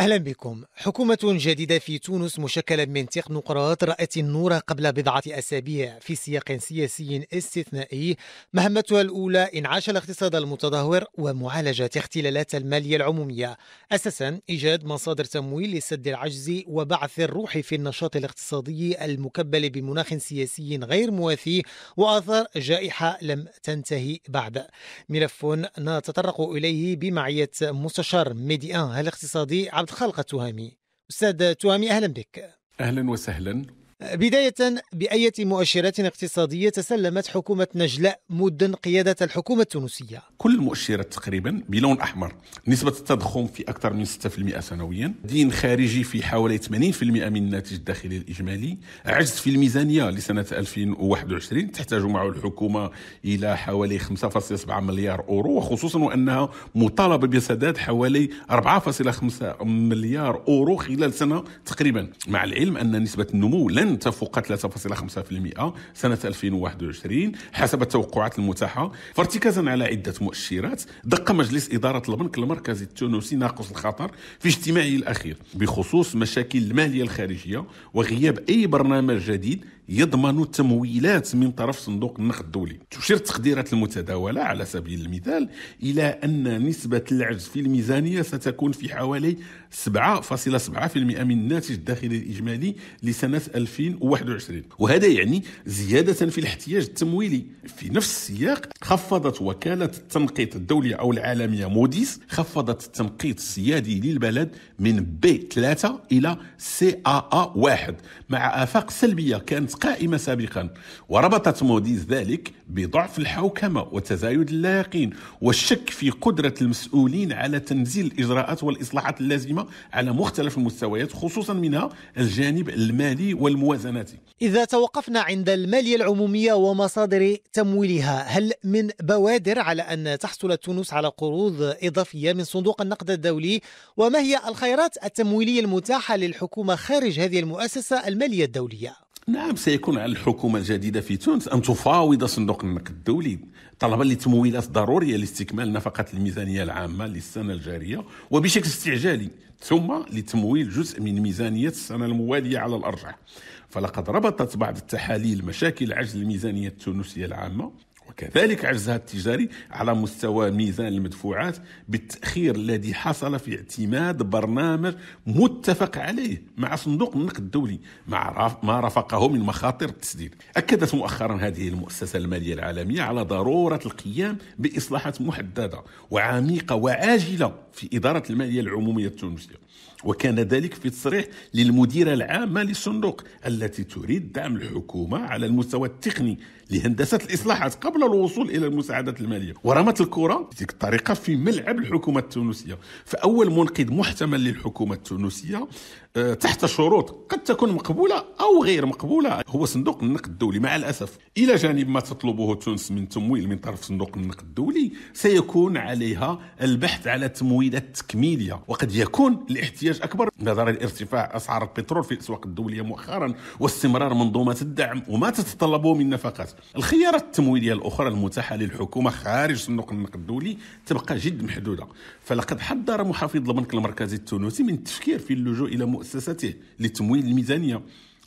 أهلا بكم حكومة جديدة في تونس مشكلة من تقنقراط رأت النور قبل بضعة أسابيع في سياق سياسي استثنائي مهمتها الأولى إنعاش الاقتصاد المتدهور ومعالجة اختلالات المالية العمومية أساسا إيجاد مصادر تمويل لسد العجز وبعث الروح في النشاط الاقتصادي المكبل بمناخ سياسي غير مواثي وآثار جائحة لم تنتهي بعد ملف نتطرق إليه بمعية مستشار ميديان الاقتصادي عبد خلقة تهامي أستاذ تهامي أهلا بك أهلا وسهلا بداية بأية مؤشرات اقتصادية تسلمت حكومة نجلاء مدن قيادة الحكومة التونسية كل المؤشرات تقريبا بلون أحمر نسبة التضخم في أكثر من 6% سنويا دين خارجي في حوالي 80% من الناتج الداخلي الإجمالي عجز في الميزانية لسنة 2021 تحتاج معه الحكومة إلى حوالي 5.7 مليار أورو وخصوصا وأنها مطالبة بسداد حوالي 4.5 مليار أورو خلال سنة تقريبا مع العلم أن نسبة النمو لن تفوق 3.5% سنة 2021 حسب التوقعات المتاحة فارتكازا على عدة مؤشرات دق مجلس إدارة البنك المركزي التونسي ناقص الخطر في اجتماعه الأخير بخصوص مشاكل المالية الخارجية وغياب أي برنامج جديد يضمن تمويلات من طرف صندوق النقد الدولي تشير التقديرات المتداولة على سبيل المثال إلى أن نسبة العجز في الميزانية ستكون في حوالي 7.7% من الناتج الداخلي الإجمالي لسنة 2021 وهذا يعني زيادة في الاحتياج التمويلي في نفس السياق خفضت وكالة التنقيط الدولية أو العالمية موديس خفضت التنقيط السيادي للبلد من بي 3 إلى سي آ آ 1 مع آفاق سلبية كانت قائمة سابقا وربطت موديز ذلك بضعف الحوكمة وتزايد اللايقين والشك في قدرة المسؤولين على تنزيل الإجراءات والإصلاحات اللازمة على مختلف المستويات خصوصا منها الجانب المالي والموازناتي إذا توقفنا عند المالية العمومية ومصادر تمويلها هل من بوادر على أن تحصل تونس على قروض إضافية من صندوق النقد الدولي وما هي الخيارات التمويلية المتاحة للحكومة خارج هذه المؤسسة المالية الدولية نعم سيكون على الحكومة الجديدة في تونس أن تفاوض صندوق النقد الدولي طلبا لتمويلات ضرورية لاستكمال نفقة الميزانية العامة للسنة الجارية وبشكل استعجالي ثم لتمويل جزء من ميزانية السنة الموالية على الأرجح فلقد ربطت بعض التحاليل مشاكل عجز الميزانية التونسية العامة وكذلك عجزها التجاري على مستوى ميزان المدفوعات بالتأخير الذي حصل في اعتماد برنامج متفق عليه مع صندوق النقد الدولي مع ما رافقه من مخاطر التسديد أكدت مؤخرا هذه المؤسسة المالية العالمية على ضرورة القيام بإصلاحات محددة وعميقة وعاجلة في إدارة المالية العمومية التونسية وكان ذلك في تصريح للمديرة العامة للصندوق التي تريد دعم الحكومة على المستوى التقني لهندسة الإصلاحات قبل قبل الوصول الى المساعدات الماليه ورمت الكره بتلك الطريقه في ملعب الحكومه التونسيه فاول منقذ محتمل للحكومه التونسيه آه، تحت شروط قد تكون مقبوله او غير مقبوله هو صندوق النقد الدولي مع الاسف الى جانب ما تطلبه تونس من تمويل من طرف صندوق النقد الدولي سيكون عليها البحث على تمويلات تكميليه وقد يكون الاحتياج اكبر نظرا لارتفاع اسعار البترول في الاسواق الدوليه مؤخرا واستمرار منظومه الدعم وما تتطلبه من نفقات الخيارات التمويليه الاخرى الاخرى المتاحه للحكومه خارج صندوق النقد الدولي تبقى جد محدوده فلقد حذر محافظ البنك المركزي التونسي من التفكير في اللجوء الى مؤسسته لتمويل الميزانيه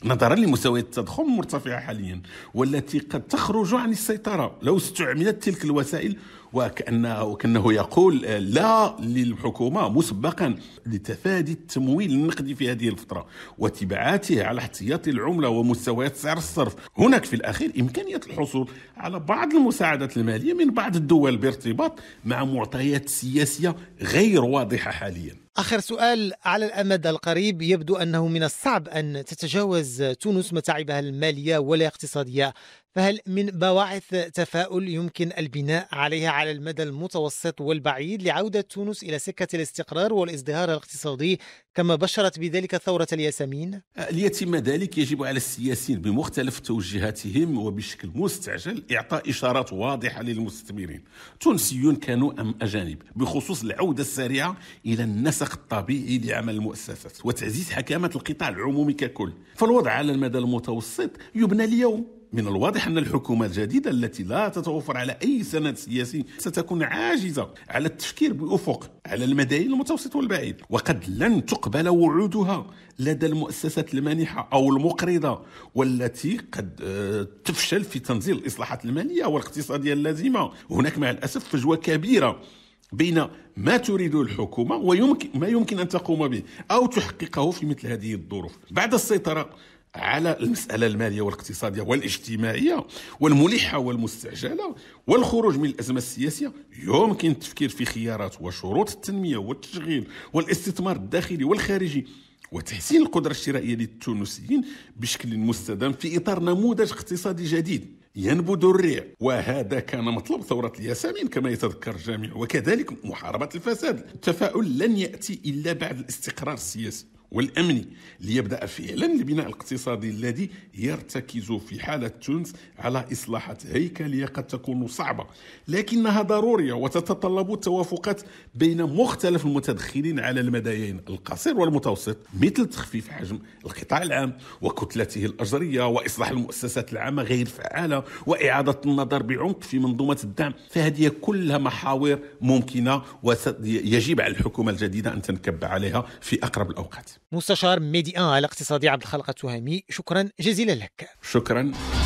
نظرا لمستويات التضخم المرتفعة حاليا والتي قد تخرج عن السيطرة لو استعملت تلك الوسائل وكأنه, وكأنه يقول آه، لا للحكومة مسبقا لتفادي التمويل النقدي في هذه الفترة وتبعاته على احتياطي العملة ومستويات سعر الصرف هناك في الأخير إمكانية الحصول على بعض المساعدات المالية من بعض الدول بارتباط مع معطيات سياسية غير واضحة حاليا آخر سؤال على الأمد القريب يبدو أنه من الصعب أن تتجاوز تونس متاعبها المالية والاقتصادية فهل من بواعث تفاؤل يمكن البناء عليها على المدى المتوسط والبعيد لعودة تونس إلى سكة الاستقرار والازدهار الاقتصادي كما بشرت بذلك ثورة الياسمين؟ أه، ليتم ذلك يجب على السياسيين بمختلف توجهاتهم وبشكل مستعجل إعطاء إشارات واضحة للمستثمرين تونسيون كانوا أم أجانب بخصوص العودة السريعة إلى النسق الطبيعي لعمل المؤسسات وتعزيز حكامة القطاع العمومي ككل فالوضع على المدى المتوسط يبنى اليوم من الواضح أن الحكومة الجديدة التي لا تتوفر على أي سند سياسي ستكون عاجزة على التفكير بأفق على المدين المتوسط والبعيد وقد لن تقبل وعودها لدى المؤسسات المانحة أو المقرضة والتي قد آه، تفشل في تنزيل الإصلاحات المالية والاقتصادية اللازمة هناك مع الأسف فجوة كبيرة بين ما تريده الحكومة ويمكن ما يمكن أن تقوم به أو تحققه في مثل هذه الظروف بعد السيطرة على المسألة المالية والاقتصادية والاجتماعية والملحة والمستعجلة والخروج من الأزمة السياسية يمكن التفكير في خيارات وشروط التنمية والتشغيل والاستثمار الداخلي والخارجي وتحسين القدرة الشرائية للتونسيين بشكل مستدام في إطار نموذج اقتصادي جديد ينبذ الريع وهذا كان مطلب ثورة الياسمين كما يتذكر الجميع وكذلك محاربة الفساد التفاؤل لن يأتي إلا بعد الاستقرار السياسي والأمني ليبدأ فعلا البناء الاقتصادي الذي يرتكز في حالة تونس على إصلاحات هيكلية قد تكون صعبة لكنها ضرورية وتتطلب التوافقات بين مختلف المتدخلين على المدايين القصير والمتوسط مثل تخفيف حجم القطاع العام وكتلته الأجرية وإصلاح المؤسسات العامة غير فعالة وإعادة النظر بعمق في منظومة الدعم فهذه كلها محاور ممكنة ويجب على الحكومة الجديدة أن تنكب عليها في أقرب الأوقات مستشار ميديان الاقتصادي عبد الخالق التهامي شكرا جزيلا لك شكرا